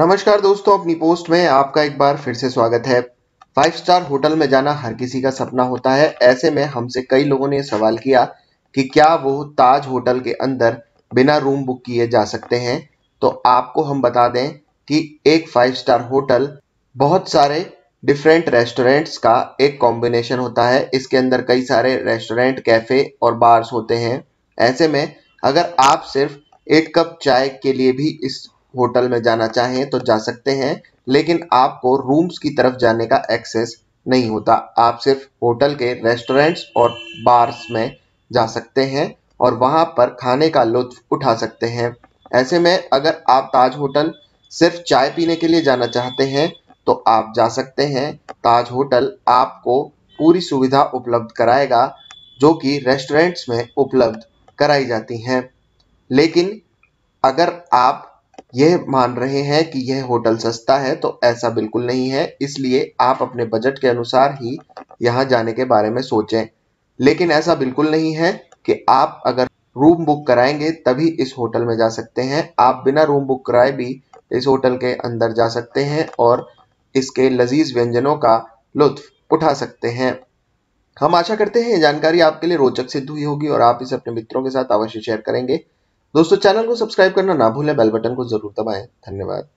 नमस्कार दोस्तों अपनी पोस्ट में आपका एक बार फिर से स्वागत है फाइव स्टार होटल में जाना हर किसी का सपना होता है ऐसे में हमसे कई लोगों ने सवाल किया कि क्या वो ताज होटल के अंदर बिना रूम बुक किए जा सकते हैं तो आपको हम बता दें कि एक फाइव स्टार होटल बहुत सारे डिफरेंट रेस्टोरेंट्स का एक कॉम्बिनेशन होता है इसके अंदर कई सारे रेस्टोरेंट कैफ़े और बार्स होते हैं ऐसे में अगर आप सिर्फ एक कप चाय के लिए भी इस होटल में जाना चाहें तो जा सकते हैं लेकिन आपको रूम्स की तरफ जाने का एक्सेस नहीं होता आप सिर्फ होटल के रेस्टोरेंट्स और बार्स में जा सकते हैं और वहाँ पर खाने का लुत्फ उठा सकते हैं ऐसे में अगर आप ताज होटल सिर्फ चाय पीने के लिए जाना चाहते हैं तो आप जा सकते हैं ताज होटल आपको पूरी सुविधा उपलब्ध कराएगा जो कि रेस्टोरेंट्स में उपलब्ध कराई जाती हैं लेकिन अगर आप ये मान रहे हैं कि यह होटल सस्ता है तो ऐसा बिल्कुल नहीं है इसलिए आप अपने बजट के अनुसार ही यहाँ जाने के बारे में सोचें लेकिन ऐसा बिल्कुल नहीं है कि आप अगर रूम बुक कराएंगे तभी इस होटल में जा सकते हैं आप बिना रूम बुक कराए भी इस होटल के अंदर जा सकते हैं और इसके लजीज व्यंजनों का लुत्फ उठा सकते हैं हम आशा करते हैं ये जानकारी आपके लिए रोचक सिद्ध हुई होगी और आप इसे अपने मित्रों के साथ अवश्य शेयर करेंगे दोस्तों चैनल को सब्सक्राइब करना ना भूलें बेल बटन को जरूर दबाएं धन्यवाद